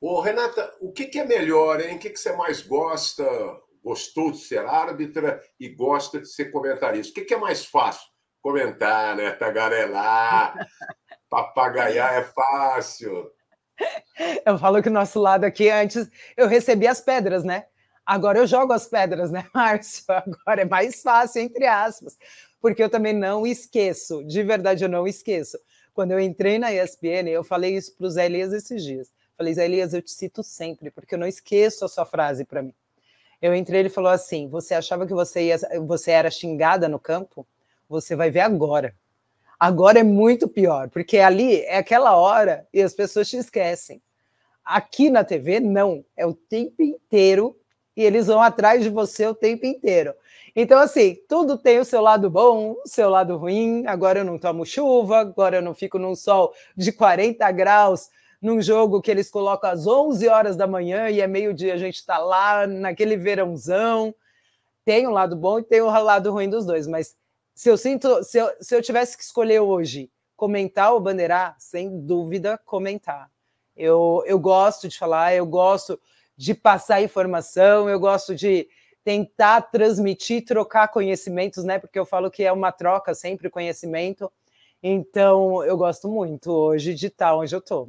Ô, Renata, o que, que, é melhor, hein? O que, que você mais gosta? Gostou de ser árbitra e gosta de ser comentarista? O que, que é mais fácil? Comentar, né? Tagarelar, papagaiar é fácil. Eu falo que o nosso lado aqui, antes eu recebia as pedras, né? Agora eu jogo as pedras, né, Márcio? Agora é mais fácil, entre aspas, porque eu também não esqueço, de verdade eu não esqueço. Quando eu entrei na ESPN, eu falei isso para o Zé Elias esses dias Falei, Zé Elias, eu te cito sempre, porque eu não esqueço a sua frase para mim. Eu entrei, ele falou assim: Você achava que você, ia, você era xingada no campo? Você vai ver agora. Agora é muito pior, porque ali é aquela hora e as pessoas te esquecem. Aqui na TV, não. É o tempo inteiro e eles vão atrás de você o tempo inteiro. Então, assim, tudo tem o seu lado bom, o seu lado ruim. Agora eu não tomo chuva, agora eu não fico num sol de 40 graus num jogo que eles colocam às 11 horas da manhã e é meio-dia, a gente está lá naquele verãozão. Tem o um lado bom e tem o um lado ruim dos dois, mas se eu sinto, se eu, se eu tivesse que escolher hoje comentar ou bandeirar, sem dúvida, comentar. Eu, eu gosto de falar, eu gosto de passar informação, eu gosto de tentar transmitir, trocar conhecimentos, né? Porque eu falo que é uma troca sempre conhecimento. Então, eu gosto muito hoje de estar tá onde eu estou.